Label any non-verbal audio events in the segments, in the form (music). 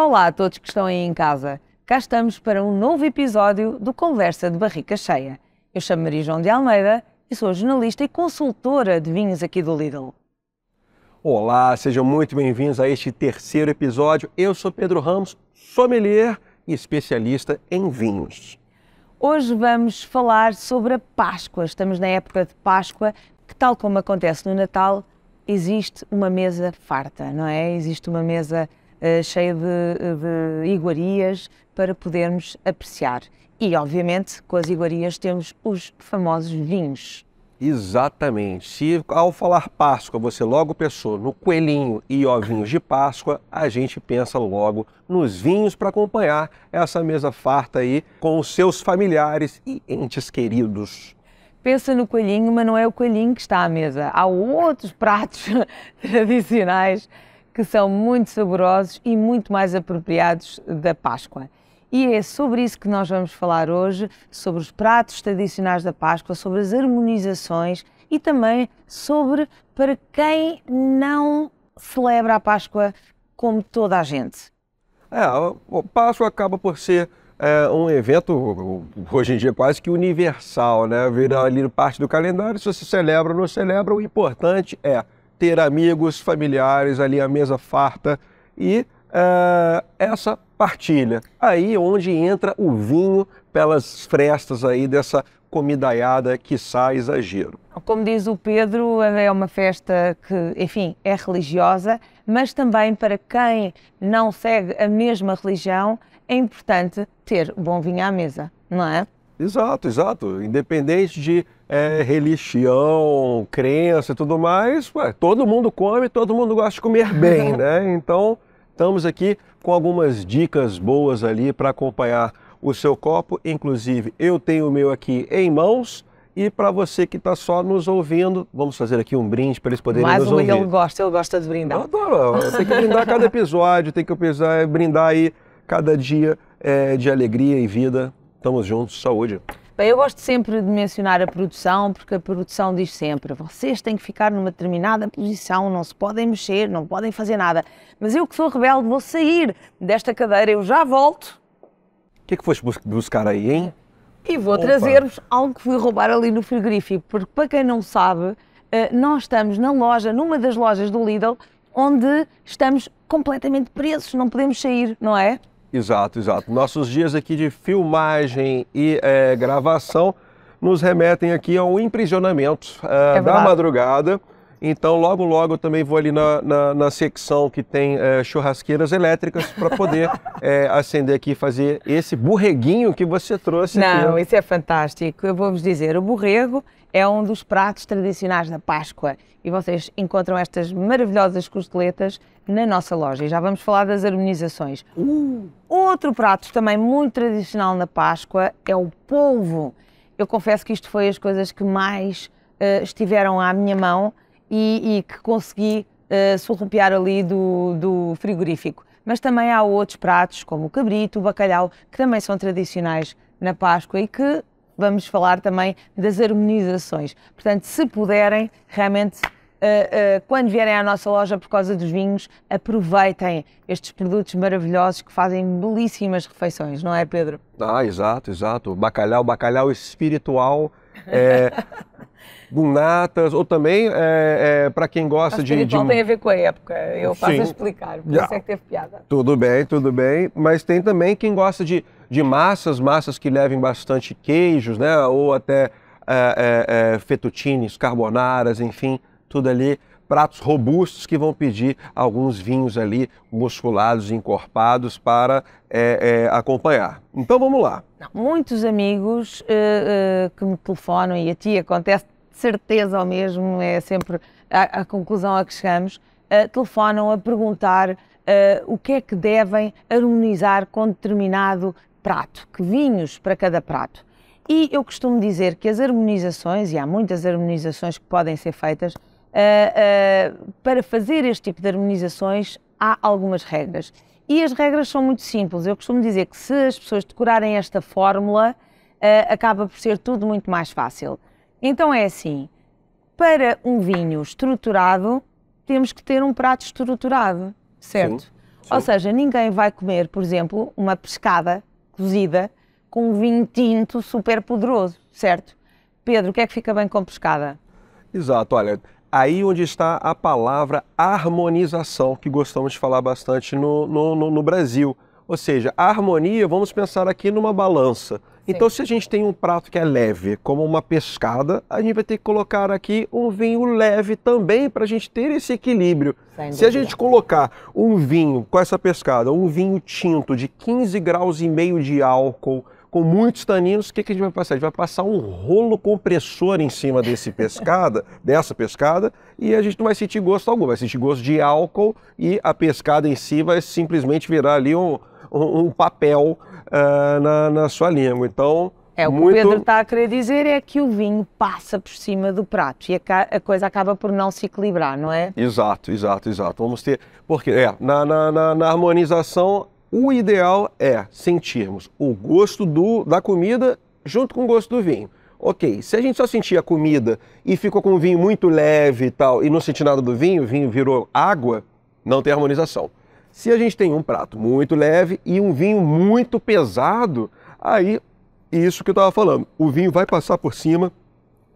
Olá a todos que estão aí em casa. Cá estamos para um novo episódio do Conversa de Barrica Cheia. Eu chamo Maria João de Almeida e sou jornalista e consultora de vinhos aqui do Lidl. Olá, sejam muito bem-vindos a este terceiro episódio. Eu sou Pedro Ramos, sommelier e especialista em vinhos. Hoje vamos falar sobre a Páscoa. Estamos na época de Páscoa, que tal como acontece no Natal, existe uma mesa farta, não é? Existe uma mesa eh, cheia de, de iguarias para podermos apreciar. E, obviamente, com as iguarias temos os famosos vinhos. Exatamente. Se ao falar Páscoa você logo pensou no coelhinho e ovinhos de Páscoa, a gente pensa logo nos vinhos para acompanhar essa mesa farta aí com os seus familiares e entes queridos. Pensa no coelhinho, mas não é o coelhinho que está à mesa. Há outros pratos (laughs) tradicionais que são muito saborosos e muito mais apropriados da Páscoa. E é sobre isso que nós vamos falar hoje, sobre os pratos tradicionais da Páscoa, sobre as harmonizações e também sobre para quem não celebra a Páscoa como toda a gente. É, a Páscoa acaba por ser é, um evento, hoje em dia, quase que universal, né? Vira ali parte do calendário, se você celebra ou não celebra, o importante é ter amigos, familiares ali à mesa farta e eh, essa partilha. Aí onde entra o vinho pelas frestas aí dessa comidaiada que sai exagero. Como diz o Pedro, é uma festa que, enfim, é religiosa, mas também para quem não segue a mesma religião é importante ter bom vinho à mesa, não é? Exato, exato. Independente de é, religião, crença e tudo mais, ué, todo mundo come, todo mundo gosta de comer bem, (laughs) né? Então, estamos aqui com algumas dicas boas ali para acompanhar o seu copo. Inclusive, eu tenho o meu aqui em mãos. E para você que está só nos ouvindo, vamos fazer aqui um brinde para eles poderem Mais nos um, ouvir. Mais um, ele gosta, eu gosto de brindar. Eu adoro, tem que brindar cada episódio, tem que brindar aí cada dia é, de alegria e vida. Tamo juntos, saúde. Bem, eu gosto sempre de mencionar a produção, porque a produção diz sempre: vocês têm que ficar numa determinada posição, não se podem mexer, não podem fazer nada. Mas eu que sou rebelde, vou sair desta cadeira, eu já volto. O que é que foste buscar aí, hein? E vou trazer-vos algo que fui roubar ali no frigorífico, porque para quem não sabe, eh, nós estamos na loja, numa das lojas do Lidl, onde estamos completamente presos, não podemos sair, não é? Exato, exato. Nossos dias aqui de filmagem e é, gravação nos remetem aqui a um imprisionamento eh, é da madrugada. Então, logo, logo eu também vou ali na, na, na secção que tem é, churrasqueiras elétricas para poder é, (laughs) acender aqui e fazer esse borreguinho que você trouxe. Não, aqui. Né? isso é fantástico. Eu vou-vos dizer, o borrego é um dos pratos tradicionais da Páscoa e vocês encontram estas maravilhosas costeletas na nossa loja. E já vamos falar das harmonizações. Uh. Outro prato também muito tradicional na Páscoa é o polvo. Eu confesso que isto foi as coisas que mais uh, estiveram à minha mão e, e que consegui uh, eh, surrupiar ali do, do frigorífico. Mas também há outros pratos, como o cabrito, o bacalhau, que também são tradicionais na Páscoa e que vamos falar também das harmonizações. Portanto, se puderem, realmente Uh, uh, quando vierem à nossa loja por causa dos vinhos, aproveitem estes produtos maravilhosos que fazem belíssimas refeições, não é, Pedro? Ah, exato, exato. Bacalhau, bacalhau espiritual é, Gunatas, ou também é, é para quem gosta Acho de. Espiritual de... tem a ver com a época, eu Sim. faço explicar, porque é sempre teve piada. Tudo bem, tudo bem, mas tem também quem gosta de, de massas, massas que levem bastante queijos, né? Ou até é, é, é carbonaras, enfim, tudo ali pratos robustos que vão pedir alguns vinhos ali musculados, encorpados para é, é, acompanhar. Então vamos lá. Muitos amigos uh, uh, que me telefonam e a ti acontece de certeza ao mesmo, é sempre a, a conclusão a que chegamos, uh, telefonam a perguntar o que é que devem harmonizar com determinado prato, que vinhos para cada prato. E eu costumo dizer que as harmonizações, e há muitas harmonizações que podem ser feitas, uh, uh, para fazer este tipo de harmonizações há algumas regras. E as regras são muito simples. Eu costumo dizer que se as pessoas decorarem esta fórmula, uh, acaba por ser tudo muito mais fácil. Então é assim: para um vinho estruturado, temos que ter um prato estruturado, certo? Sim, sim. Ou seja, ninguém vai comer, por exemplo, uma pescada cozida com um vinho tinto super poderoso, certo? Pedro, o que é que fica bem com pescada? Exato, olha, aí onde está a palavra harmonização, que gostamos de falar bastante no, no, no Brasil. Ou seja, a harmonia, vamos pensar aqui numa balança. Então, Sim. se a gente tem um prato que é leve, como uma pescada, a gente vai ter que colocar aqui um vinho leve também para a gente ter esse equilíbrio. Se a gente colocar um vinho com essa pescada, um vinho tinto de 15 graus e meio de álcool, com muitos taninos, o que, que a gente vai passar? A gente vai passar um rolo compressor em cima desse pescada, (laughs) dessa pescada, e a gente não vai sentir gosto algum, vai sentir gosto de álcool e a pescada em si vai simplesmente virar ali um, um, um papel uh, na, na sua língua. Então, é, o Muito... que o Pedro está a querer dizer é que o vinho passa por cima do prato e a, a, coisa acaba por não se equilibrar, não é? Exato, exato, exato. Vamos ter. Porque, é, na, na, na, na harmonização o ideal é sentirmos o gosto do, da comida junto com o gosto do vinho. Ok, se a gente só sentir a comida e ficou com o vinho muito leve e tal, e não sentir nada do vinho, o vinho virou água, não tem harmonização. Se a gente tem um prato muito leve e um vinho muito pesado, aí isso que eu estava falando, o vinho vai passar por cima,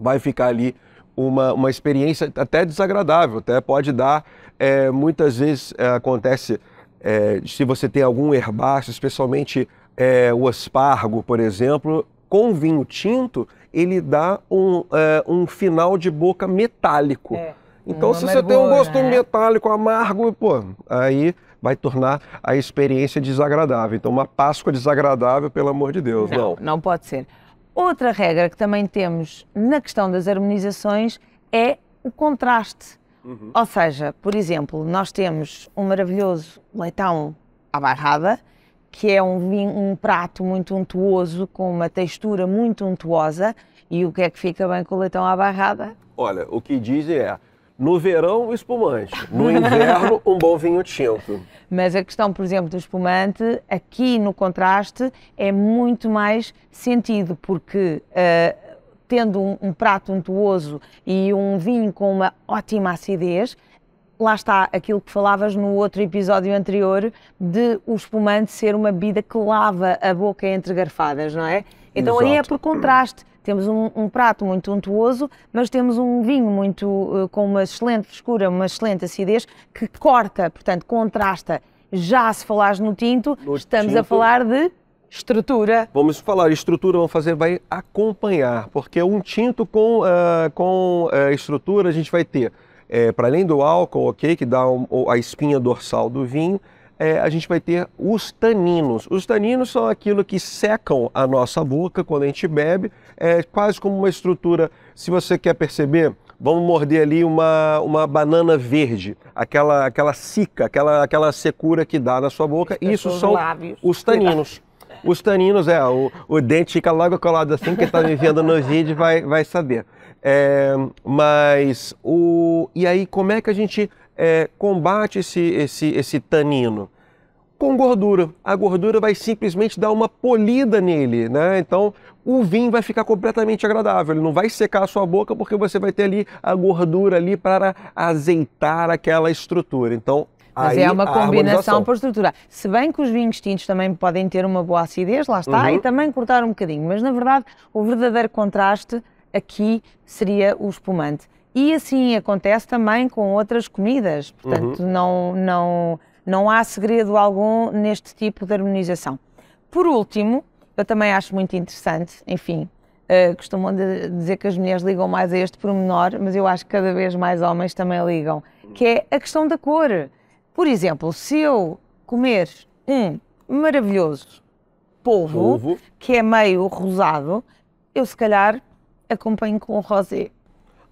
vai ficar ali uma, uma experiência até desagradável, até pode dar, é, muitas vezes é, acontece é, se você tem algum herbáceo, especialmente é, o aspargo, por exemplo, com vinho tinto, ele dá um, é, um final de boca metálico. É. Então, se você boa, tem um gosto né? metálico, amargo, pô, aí vai tornar a experiência desagradável. Então, uma Páscoa desagradável, pelo amor de Deus, não. Não, não pode ser. Outra regra que também temos na questão das harmonizações é o contraste. Uhum. Ou seja, por exemplo, nós temos um maravilhoso leitão à barrada, que é um, vinho, um prato muito untuoso, com uma textura muito untuosa. E o que é que fica bem com o leitão à barrada? Olha, o que dizem é, no verão, espumante. No inverno, um bom vinho tinto. Mas a questão, por exemplo, do espumante, aqui no contraste, é muito mais sentido, porque uh, tendo um, um prato untuoso e um vinho com uma ótima acidez, lá está aquilo que falavas no outro episódio anterior de o espumante ser uma bebida que lava a boca entre garfadas, não é? Então Exato. aí é por contraste. Temos um, um, prato muito untuoso, mas temos um vinho muito eh, com uma excelente frescura, uma excelente acidez que corta, portanto, contrasta. Já se falares no tinto, no estamos tinto, a falar de Estrutura. Vamos falar estrutura, vamos fazer, vai acompanhar, porque um tinto com, uh, com uh, estrutura a gente vai ter, é, eh, para além do álcool, ok, que dá um, a espinha dorsal do vinho, é, a gente vai ter os taninos. Os taninos são aquilo que secam a nossa boca quando a gente bebe, é quase como uma estrutura. Se você quer perceber, vamos morder ali uma, uma banana verde, aquela aquela cica, aquela, aquela secura que dá na sua boca. Isso são lábios. os taninos. Os taninos, é, o, o dente fica logo colado assim, quem está me vendo no vídeo vai, vai saber. É, mas o. E aí, como é que a gente é, combate esse, esse, esse tanino? Com gordura. A gordura vai simplesmente dar uma polida nele, né? Então o vinho vai ficar completamente agradável, ele não vai secar a sua boca porque você vai ter ali a gordura ali para azeitar aquela estrutura. Então mas Aí é uma combinação para estruturar. Se bem que os vinhos tintos também podem ter uma boa acidez, lá está, uhum. e também cortar um bocadinho. Mas na verdade, o verdadeiro contraste aqui seria o espumante. E assim acontece também com outras comidas. Portanto, uhum. não, não, não há segredo algum neste tipo de harmonização. Por último, eu também acho muito interessante, enfim, uh, costumam dizer que as mulheres ligam mais a este pormenor, mas eu acho que cada vez mais homens também ligam, que é a questão da cor. Por exemplo, se eu comer um maravilhoso polvo, polvo, que é meio rosado, eu se calhar acompanho com rosé.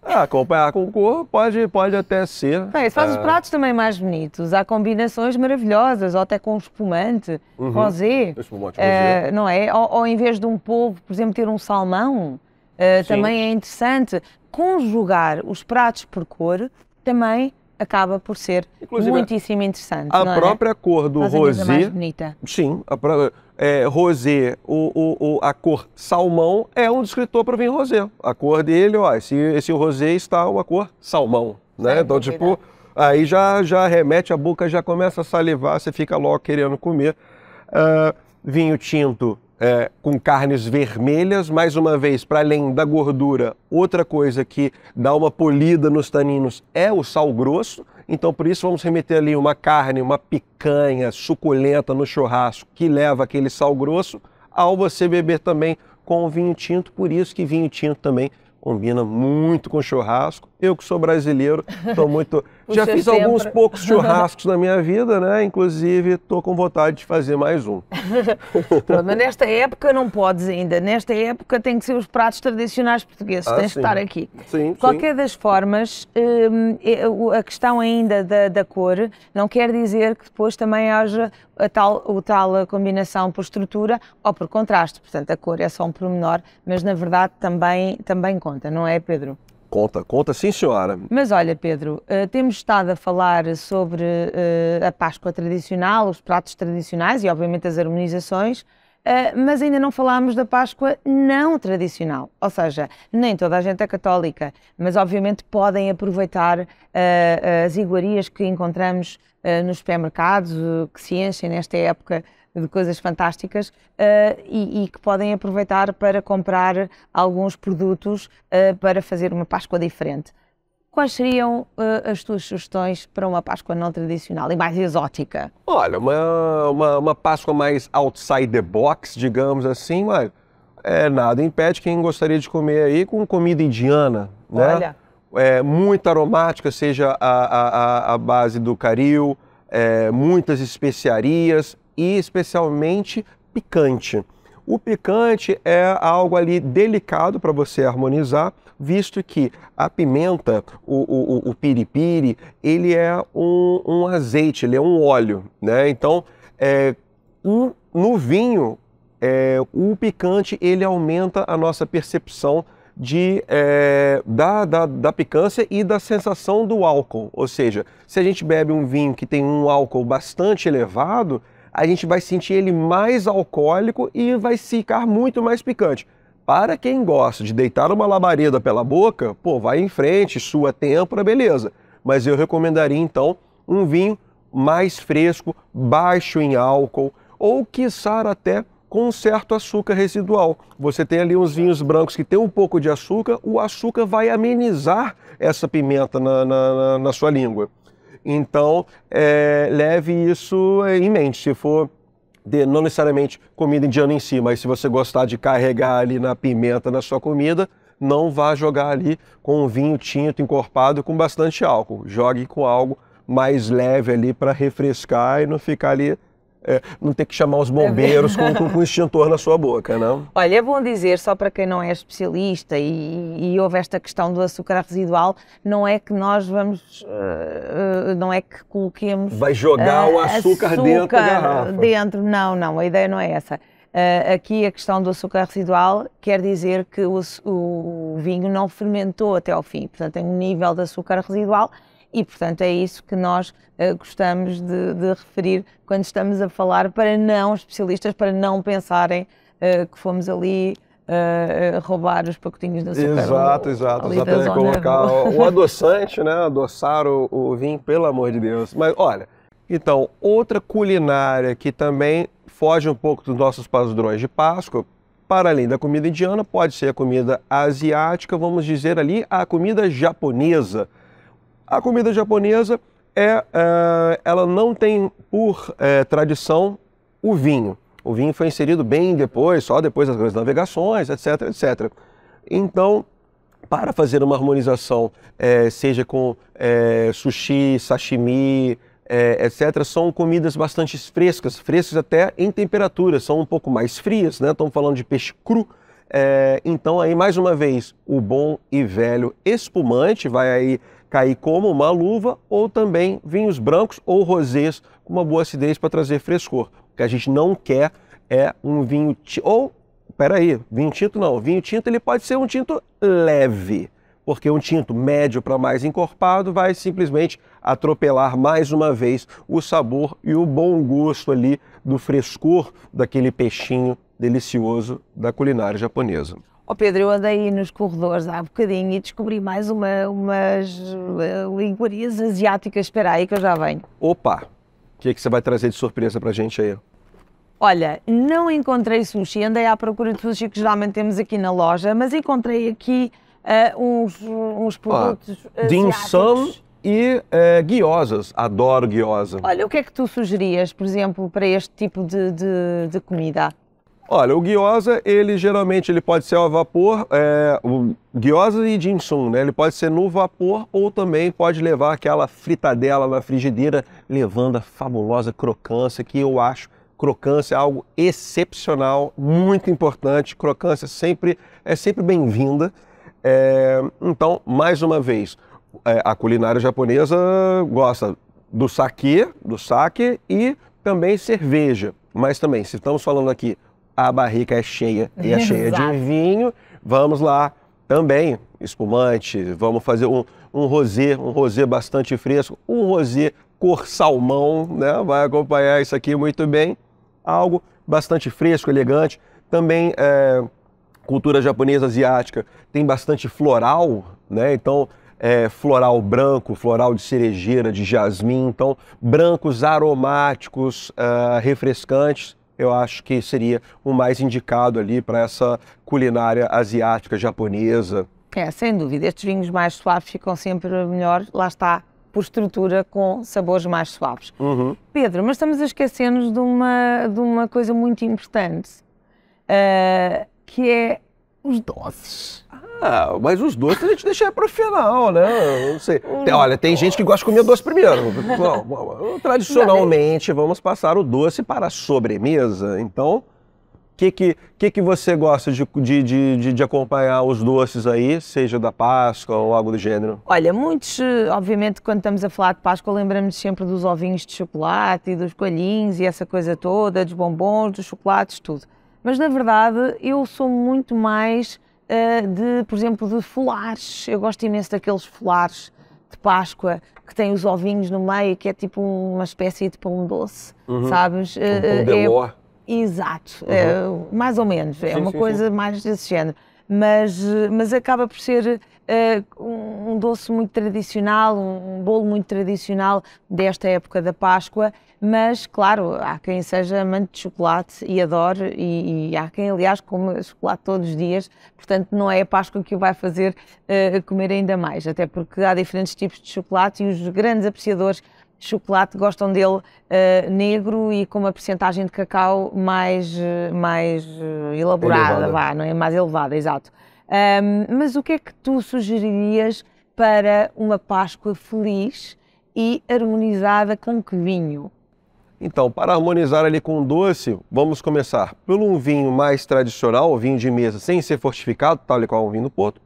Ah, acompanhar com cor pode, pode até ser. É, faz os ah. pratos também mais bonitos. Há combinações maravilhosas, ou até com espumante, uhum. rosé. Espumante, eh, Não é? Ou, ou, em vez de um polvo, por exemplo, ter um salmão, eh, também é interessante. Conjugar os pratos por cor também acaba por ser Inclusive, muitíssimo interessante. A é? própria cor do Faz rosé. A mais bonita. Sim, a própria, é, rosé, o, o, o, a cor salmão é um descritor para o vinho rosé. A cor dele, ó, esse, esse rosé está uma cor salmão, né? então, é tipo, aí já, já remete, a boca já começa a salivar, você fica logo querendo comer. Uh, vinho tinto é, com carnes vermelhas, mais uma vez, para além da gordura, outra coisa que dá uma polida nos taninos é o sal grosso. Então, por isso, vamos remeter ali uma carne, uma picanha suculenta no churrasco que leva aquele sal grosso, ao você beber também com vinho tinto. Por isso que vinho tinto também combina muito com churrasco eu que sou brasileiro, estou muito. (laughs) já fiz sempre. alguns poucos churrascos na minha vida, né? Inclusive, estou com vontade de fazer mais um. (laughs) Pronto, mas nesta época não podes ainda. Nesta época tem que ser os pratos tradicionais portugueses. Ah, Tens sim. de estar aqui. Sim, Qualquer sim. das formas, hum, é, a questão ainda da, da, cor não quer dizer que depois também haja a tal, o tal combinação por estrutura ou por contraste. Portanto, a cor é só um pormenor, mas na verdade também, também conta, não é, Pedro? Conta, conta, sim senhora. Mas olha, Pedro, eh, temos estado a falar sobre eh, a Páscoa tradicional, os pratos tradicionais e, obviamente, as harmonizações, eh, mas ainda não falámos da Páscoa não tradicional. Ou seja, nem toda a gente é católica, mas, obviamente, podem aproveitar as iguarias que encontramos nos supermercados, que se enchem nesta época de coisas fantásticas uh, e, e, que podem aproveitar para comprar alguns produtos uh, para fazer uma Páscoa diferente. Quais seriam uh, as tuas sugestões para uma Páscoa não tradicional e mais exótica? Olha, uma, uma, uma Páscoa mais outside the box, digamos assim, mas é, nada impede quem gostaria de comer aí com comida indiana, né? Olha. É, muito aromática, seja a, a, a base do caril, é, muitas especiarias, e especialmente picante. O picante é algo ali delicado para você harmonizar, visto que a pimenta, o, o, o piripiri, ele é um, um, azeite, ele é um óleo, né? Então, é, um, no vinho, é, o picante ele aumenta a nossa percepção de, é, da, da, da picância e da sensação do álcool. Ou seja, se a gente bebe um vinho que tem um álcool bastante elevado, a gente vai sentir ele mais alcoólico e vai ficar muito mais picante. Para quem gosta de deitar uma labareda pela boca, pô, vai em frente, sua têmpora, beleza. Mas eu recomendaria então um vinho mais fresco, baixo em álcool ou quiçar até com um certo açúcar residual. Você tem ali uns vinhos brancos que tem um pouco de açúcar, o açúcar vai amenizar essa pimenta na, na, na sua língua. Então, é, leve isso em mente. Se for de, não necessariamente comida indiana em si, mas se você gostar de carregar ali na pimenta na sua comida, não vá jogar ali com um vinho tinto encorpado com bastante álcool. Jogue com algo mais leve ali para refrescar e não ficar ali é, não ter que chamar os bombeiros com, com, um extintor na sua boca, não? Olha, é bom dizer, só para quem não é especialista e, e houve esta questão do açúcar residual, não é que nós vamos, uh, não é que coloquemos... Vai jogar uh, o açúcar, açúcar, dentro da garrafa. dentro, não, não, a ideia não é essa. aqui a questão do açúcar residual quer dizer que o, o vinho não fermentou até ao fim, portanto tem um nível de açúcar residual e, portanto, é isso que nós uh, gostamos de, de, referir quando estamos a falar para não especialistas, para não pensarem uh, que fomos ali Uh, roubar os pacotinhos da açúcar. Exato, exato. Exatamente, colocar o, o adoçante, né? Adoçar o, o, vinho, pelo amor de Deus. Mas olha, então, outra culinária que também foge um pouco dos nossos padrões de Páscoa, para além da comida indiana, pode ser a comida asiática, vamos dizer ali, a comida japonesa. A comida japonesa é, é ela não tem por é, tradição o vinho. O vinho foi inserido bem depois, só depois das grandes navegações, etc, etc. Então, para fazer uma harmonização, é, seja com é, sushi, sashimi, é, etc., são comidas bastante frescas, frescas até em temperatura, são um pouco mais frias, né? Estamos falando de peixe cru, é, então aí mais uma vez o bom e velho espumante vai aí cair como uma luva, ou também vinhos brancos ou rosés com uma boa acidez para trazer frescor. O que a gente não quer é um vinho tinto, ou, peraí, vinho tinto não, vinho tinto ele pode ser um tinto leve, porque um tinto médio para mais encorpado vai simplesmente atropelar mais uma vez o sabor e o bom gosto ali do frescor daquele peixinho delicioso da culinária japonesa. Oh Pedro, eu andei nos corredores há um bocadinho e descobri mais uma, umas eh, linguarias asiáticas. Espera aí que eu já venho. Opa! O que é que você vai trazer de surpresa para a gente aí? Olha, não encontrei sushi, andei à procura de sushi que geralmente temos aqui na loja, mas encontrei aqui uh, uns, uns produtos ah, Dim Sum e uh, guiosas. Adoro guiosa. Olha, o que é que tu sugerias, por exemplo, para este tipo de, de, de comida? Olha, o guiosa, ele geralmente ele pode ser ao vapor, é, o guiosa e jinsun, né? Ele pode ser no vapor ou também pode levar aquela fritadela na frigideira, levando a fabulosa crocância que eu acho crocância é algo excepcional, muito importante. Crocância sempre é sempre bem-vinda. É, então, mais uma vez, é, a culinária japonesa gosta do sake, do sake e também cerveja. Mas também, se estamos falando aqui a barrica é cheia e é cheia de vinho. Vamos lá também, espumante, vamos fazer um, um rosé, um rosé bastante fresco, um rosé cor salmão, né? Vai acompanhar isso aqui muito bem. Algo bastante fresco, elegante. Também é, cultura japonesa asiática tem bastante floral, né? Então é, floral branco, floral de cerejeira, de jasmim, então brancos aromáticos, uh, refrescantes eu acho que seria o mais indicado ali para essa culinária asiática, japonesa. É, sem dúvida. Estes vinhos mais suaves ficam sempre melhor, lá está, por estrutura, com sabores mais suaves. Uhum. Pedro, mas estamos a esquecer-nos de uma, de uma coisa muito importante, uh, que é os doces. Ah, ah, mas os doces a gente deixa para o final, né? Não sei. Hum. Tem, olha, tem gente que gosta de comer doce primeiro. (laughs) tradicionalmente, vamos passar o doce para a sobremesa. Então, o que, que, que, que você gosta de, de, de, de acompanhar os doces aí, seja da Páscoa ou algo do gênero? Olha, muitos, obviamente, quando estamos a falar de Páscoa, lembramos sempre dos ovinhos de chocolate e dos coelhinhos e essa coisa toda, dos bombons, dos chocolates, tudo. Mas, na verdade, eu sou muito mais eh, de, por exemplo, de folares. Eu gosto imenso daqueles folares de Páscoa que tem os ovinhos no meio, que é tipo uma espécie de pão doce, uhum. sabes? Um eh, pão de é, Exato, uhum. é, mais ou menos, é sim, é uma sim, coisa sim. mais desse género. Mas, eh, mas acaba por ser uh, um doce muito tradicional, um bolo muito tradicional desta época da Páscoa mas, claro, há quem seja amante de chocolate e adore, e, e há quem, aliás, come chocolate todos os dias, portanto, não é a Páscoa que o vai fazer uh, comer ainda mais, até porque há diferentes tipos de chocolate e os grandes apreciadores de chocolate gostam dele uh, negro e com uma percentagem de cacau mais, eh, mais elaborada, vá, não é? Mais elevada, exato. Um, mas o que é que tu sugeririas para uma Páscoa feliz e harmonizada com que vinho? Então, para harmonizar ali com o doce, vamos começar por um vinho mais tradicional, vinho de mesa, sem ser fortificado, tal e qual o vinho do Porto.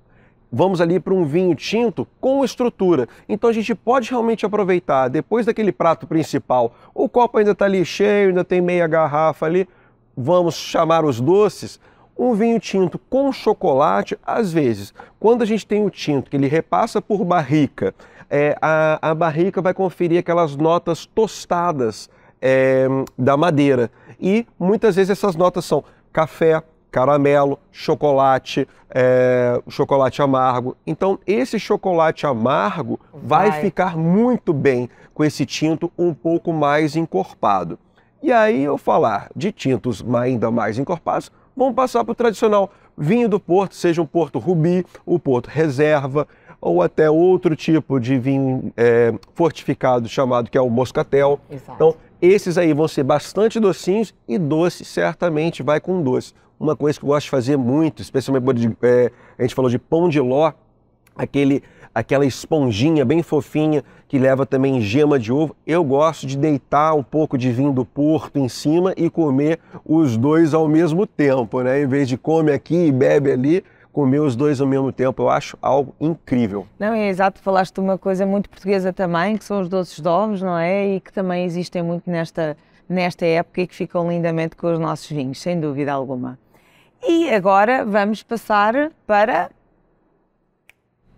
Vamos ali para um vinho tinto com estrutura. Então a gente pode realmente aproveitar, depois daquele prato principal, o copo ainda está ali cheio, ainda tem meia garrafa ali, vamos chamar os doces, um vinho tinto com chocolate, às vezes, quando a gente tem o tinto que ele repassa por barrica, é, a, a barrica vai conferir aquelas notas tostadas, é, da madeira. E muitas vezes essas notas são café, caramelo, chocolate, é, chocolate amargo. Então, esse chocolate amargo vai. vai. ficar muito bem com esse tinto um pouco mais encorpado. E aí eu falar de tintos ainda mais encorpados, vamos passar para o tradicional vinho do Porto, seja um Porto Rubi, o Porto Reserva, ou até outro tipo de vinho é, fortificado chamado que é o moscatel. Exato. Então, esses aí vão ser bastante docinhos e doce certamente vai com doce. Uma coisa que eu gosto de fazer muito, especialmente de, é, a gente falou de pão de ló, aquele, aquela esponjinha bem fofinha que leva também gema de ovo. Eu gosto de deitar um pouco de vinho do Porto em cima e comer os dois ao mesmo tempo, né? Em vez de come aqui e bebe ali, comer os dois ao mesmo tempo. Eu acho algo incrível. Não, é exato. Falaste de uma coisa muito portuguesa também, que são os doces de ovos, não é? E que também existem muito nesta, nesta época e que ficam lindamente com os nossos vinhos, sem dúvida alguma. E agora vamos passar para.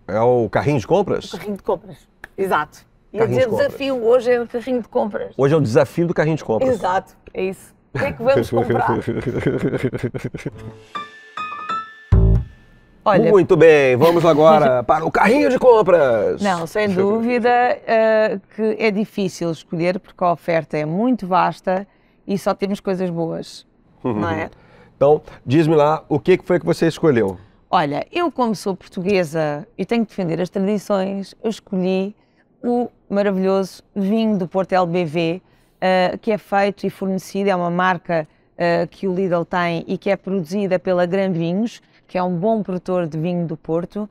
É o carrinho de compras? O carrinho de compras, exato. E o desafio hoje é o carrinho de compras. Hoje é o desafio do carrinho de compras. Exato, é isso. O que é que vamos comprar? (laughs) Olha, Muito bem, vamos agora (laughs) para o carrinho de compras. Não, sem dúvida uh, que é difícil escolher porque a oferta é muito vasta e só temos coisas boas, (laughs) não é? Então, diz-me lá, o é que foi que você escolheu? Olha, eu como sou portuguesa e tenho que defender as tradições, eu escolhi o maravilhoso vinho do Porto LBV, uh, eh, que é feito e fornecido, é uma marca uh, que o Lidl tem e que é produzida pela Gran Vinhos, que é um bom produtor de vinho do Porto uh,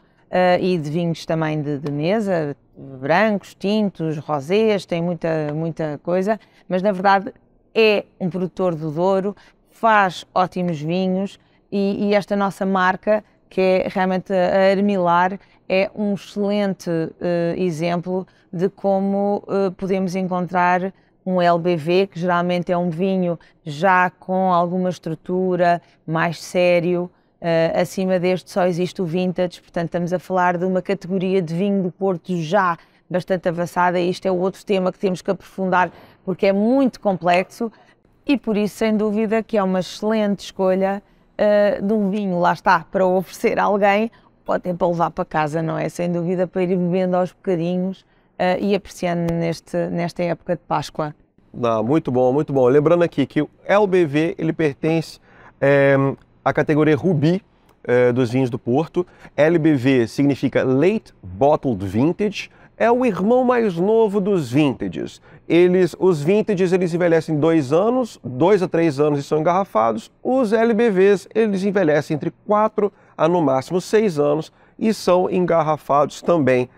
e de vinhos também de, de mesa, brancos, tintos, rosés, tem muita, muita coisa, mas na verdade é um produtor do Douro, faz ótimos vinhos e, e esta nossa marca, que é realmente a Armilar, é um excelente uh, exemplo de como uh, podemos encontrar um LBV, que geralmente é um vinho já com alguma estrutura, mais sério, Uh, acima deste só existe o vintage, portanto estamos a falar de uma categoria de vinho do Porto já bastante avançada e isto é outro tema que temos que aprofundar porque é muito complexo e por isso sem dúvida que é uma excelente escolha uh, de um vinho, lá está, para oferecer a alguém, até para levar para casa, não é? Sem dúvida para ir bebendo aos bocadinhos uh, e apreciando neste, nesta época de Páscoa. Não, ah, muito bom, muito bom. Lembrando aqui que o LBV ele pertence é, a categoria Rubi eh, dos vinhos do Porto. LBV significa Late Bottled Vintage. É o irmão mais novo dos vintages. Eles, os vintages eles envelhecem dois anos, dois a três anos e são engarrafados. Os LBVs eles envelhecem entre quatro a no máximo seis anos e são engarrafados também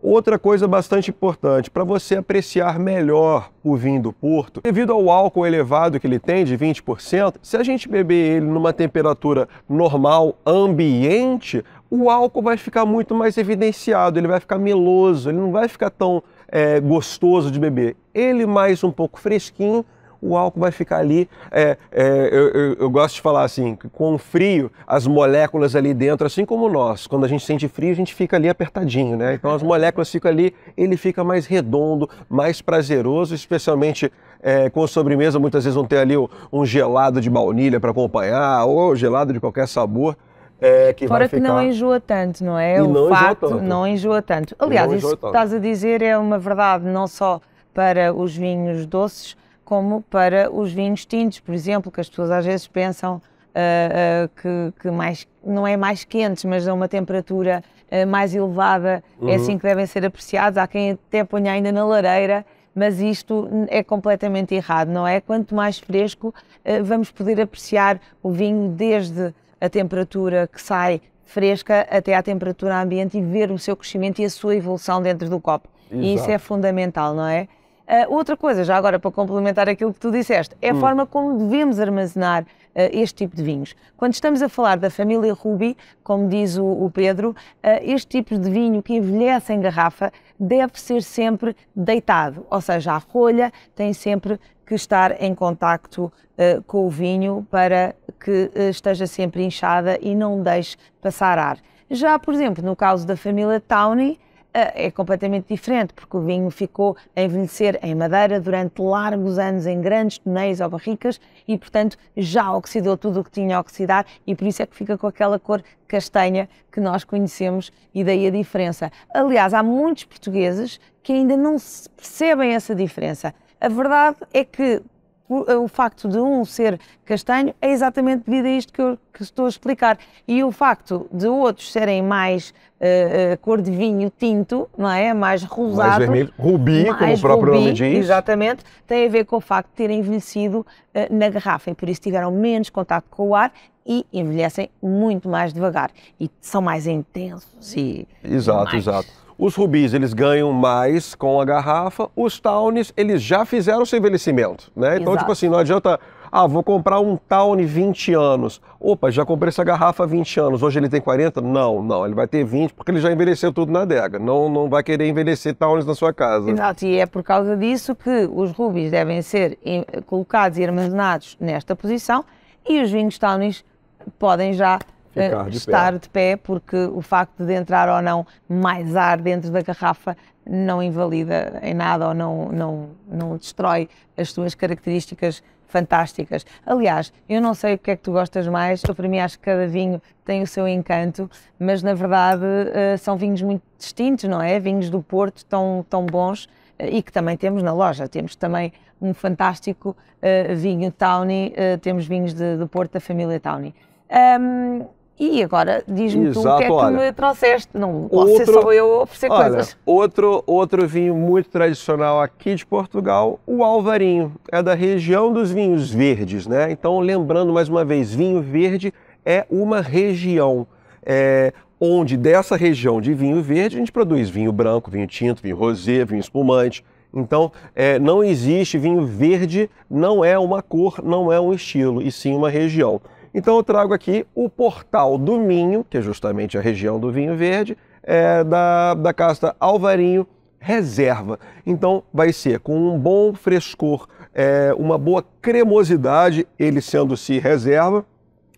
Outra coisa bastante importante, para você apreciar melhor o vinho do Porto, devido ao álcool elevado que ele tem, de 20%, se a gente beber ele numa temperatura normal, ambiente, o álcool vai ficar muito mais evidenciado, ele vai ficar meloso, ele não vai ficar tão é, gostoso de beber. Ele mais um pouco fresquinho, o álcool vai ficar ali. É, é, eu, eu, eu, gosto de falar assim, com o frio, as moléculas ali dentro, assim como nós, quando a gente sente frio, a gente fica ali apertadinho, né? Então as moléculas ficam ali, ele fica mais redondo, mais prazeroso, especialmente é, com sobremesa, muitas vezes vão ter ali um gelado de baunilha para acompanhar, ou gelado de qualquer sabor. É, que Fora que ficar... não enjoa tanto, não é? E o não enjoa não enjoa tanto. Aliás, enjoa isso tanto. que estás a dizer é uma verdade não só para os vinhos doces, como para os vinhos tintos, por exemplo, que as pessoas às vezes pensam Uh, uh, que, que, mais, não é mais quentes, mas a uma temperatura uh, mais elevada, é uhum. é assim que devem ser apreciados. Há quem até ponha ainda na lareira, mas isto é completamente errado, não é? Quanto mais fresco, vamos poder apreciar o vinho desde a temperatura que sai fresca até à temperatura ambiente e ver o seu crescimento e a sua evolução dentro do copo. Exato. E isso é fundamental, não é? Uh, outra coisa, já agora para complementar aquilo que tu disseste, é a hum. forma como devemos armazenar uh, este tipo de vinhos. Quando estamos a falar da família Ruby, como diz o, o Pedro, uh, este tipo de vinho que envelhece em garrafa deve ser sempre deitado, ou seja, a rolha tem sempre que estar em contacto com o vinho para que esteja sempre inchada e não deixe passar ar. Já, por exemplo, no caso da família Tawny, é, é completamente diferente, porque o vinho ficou a envelhecer em madeira durante largos anos em grandes tonéis ou barricas e, portanto, já oxidou tudo o que tinha a oxidar e por isso é que fica com aquela cor castanha que nós conhecemos e daí a diferença. Aliás, há muitos portugueses que ainda não percebem essa diferença. A verdade é que o facto de um ser castanho é exatamente devido a isto que eu que estou a explicar. E o facto de outros serem mais uh, cor de vinho tinto, não é? Mais rosado. Mais vermelho. Rubi, mais como o próprio rubi, nome diz. Exatamente. Tem a ver com o facto de terem envelhecido uh, na garrafa e por isso tiveram menos contato com o ar e envelhecem muito mais devagar. E são mais intensos e. Exato, mais... exato. Os rubis, eles ganham mais com a garrafa. Os towns, eles já fizeram seu envelhecimento, né? Então, tipo Exato. tipo assim, não adianta... Ah, vou comprar um Towne 20 anos. Opa, já comprei essa garrafa há 20 anos. Hoje ele tem 40? Não, não. Ele vai ter 20 porque ele já envelheceu tudo na adega. Não, não vai querer envelhecer Townes na sua casa. Exato, e é por causa disso que os rubis devem ser colocados e armazenados nesta posição e os vinhos Townes podem já eh, de estar pé. de pé, porque o facto de entrar ou não mais ar dentro da garrafa não invalida em nada ou não, não, não destrói as suas características fantásticas. Aliás, eu não sei o que é que tu gostas mais, eu para mim acho que cada vinho tem o seu encanto, mas na verdade eh, são vinhos muito distintos, não é? Vinhos do Porto tão, tão bons eh, e que também temos na loja. Temos também um fantástico vinho Tawny, temos vinhos do Porto da família Tawny. Um, e agora diz-me tu o que é que olha, me trouxeste, não posso outro, ser só eu oferecer olha, coisas. Outro, outro vinho muito tradicional aqui de Portugal, o Alvarinho, é da região dos vinhos verdes, né? Então, lembrando mais uma vez, vinho verde é uma região. É, onde dessa região de vinho verde a gente produz vinho branco, vinho tinto, vinho rosé, vinho espumante. Então, é, não existe vinho verde, não é uma cor, não é um estilo, e sim uma região. Então eu trago aqui o portal do Minho, que é justamente a região do vinho verde, é, da, da casta Alvarinho Reserva. Então vai ser com um bom frescor, é, uma boa cremosidade, ele sendo-se reserva.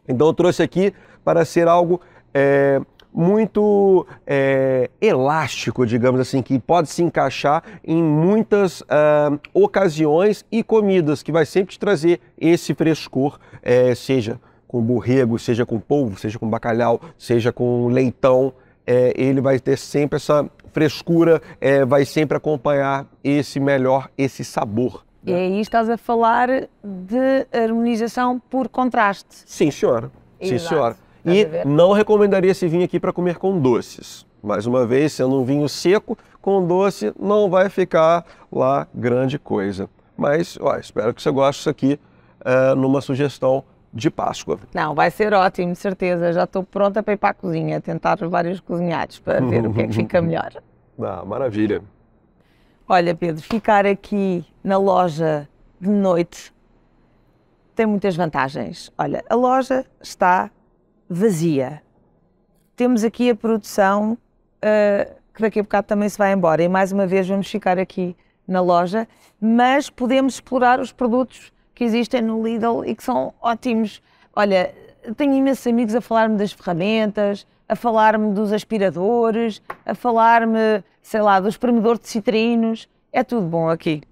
Então eu trouxe aqui para ser algo é, muito é, elástico, digamos assim, que pode se encaixar em muitas é, ocasiões e comidas, que vai sempre te trazer esse frescor, é, seja com borrego, seja com polvo, seja com bacalhau, seja com leitão, é, ele vai ter sempre essa frescura, é, vai sempre acompanhar esse melhor, esse sabor. E né? é aí estás a falar de harmonização por contraste. Sim, senhora. Sim, senhora. E não recomendaria esse vinho aqui para comer com doces. Mais uma vez, sendo um vinho seco, com doce não vai ficar lá grande coisa. Mas ó, espero que você goste disso aqui é, numa sugestão de Páscoa. Não, vai ser ótimo, certeza. Já estou pronta para ir para a cozinha, tentar vários cozinhados para ver o que é que fica melhor. (laughs) Ah, maravilha. Olha, Pedro, ficar aqui na loja de noite tem muitas vantagens. Olha, a loja está vazia. Temos aqui a produção uh, que daqui a bocado também se vai embora e mais uma vez vamos ficar aqui na loja, mas podemos explorar os produtos que existem no Lidl e que são ótimos. Olha, tenho imensos amigos a falar-me das ferramentas, a falar-me dos aspiradores, a falar-me, sei lá, do espremedor de citrinos. É tudo bom aqui.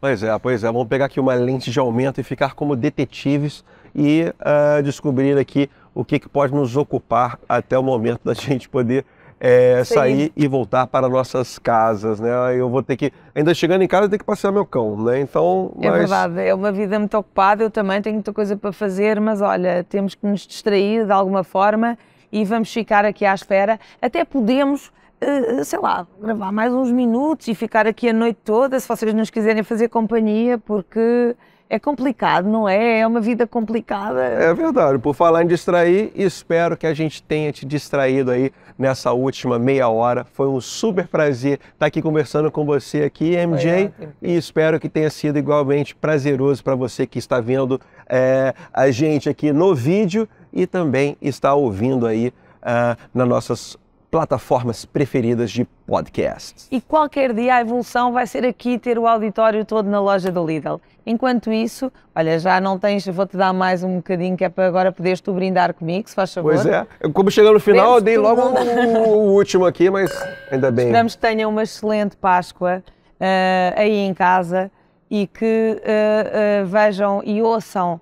Pois é, pois é. Vamos pegar aqui uma lente de aumento e ficar como detetives e uh, descobrir aqui o que, que pode nos ocupar até o momento da (laughs) gente poder é, sair e voltar para nossas casas, né? Eu vou ter que, ainda chegando em casa, tenho que passear meu cão, né? Então, é mas... É verdade, é uma vida muito ocupada, eu também tenho muita coisa para fazer, mas olha, temos que nos distrair de alguma forma e vamos ficar aqui à espera. Até podemos, eh, eh, sei lá, gravar mais uns minutos e ficar aqui a noite toda, se vocês nos quiserem fazer companhia, porque... É complicado, não é? É uma vida complicada. É verdade. Por falar em distrair, espero que a gente tenha te distraído aí nessa última meia hora. Foi um super prazer estar aqui conversando com você aqui, MJ. E espero que tenha sido igualmente prazeroso para você que está vendo é, a gente aqui no vídeo e também está ouvindo aí uh, nas nossas plataformas preferidas de podcasts. E qualquer dia a evolução vai ser aqui ter o auditório todo na loja do Lidl. Enquanto isso, olha, já não tens, vou-te dar mais um bocadinho que é para agora poderes tu brindar comigo, se faz favor. Pois é, como chegando no final, eu dei logo o, o, (laughs) último aqui, mas ainda bem. Esperamos que tenham uma excelente Páscoa uh, aí em casa e que uh, uh, vejam e ouçam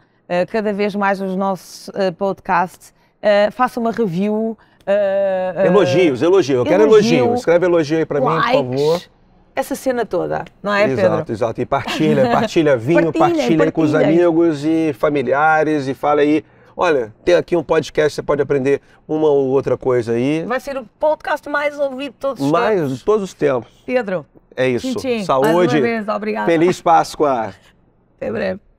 cada vez mais os nossos podcasts. façam uma review, Uh, elogios, elogios. Eu quero elogio, elogio. Escreve elogio aí para mim, por favor. Essa cena toda, não é, Pedro? Exato, exato. E partilha, partilha (laughs) vinho, partilha, partilha, partilha com os amigos e familiares e fala aí. Olha, tem aqui um podcast, você pode aprender uma ou outra coisa aí. Vai ser o podcast mais ouvido de todos os mais, tempos. Mais, todos os tempos. Pedro. É isso. Tchim, tchim. Saúde. Mais uma vez, obrigado. Feliz Páscoa. Até breve.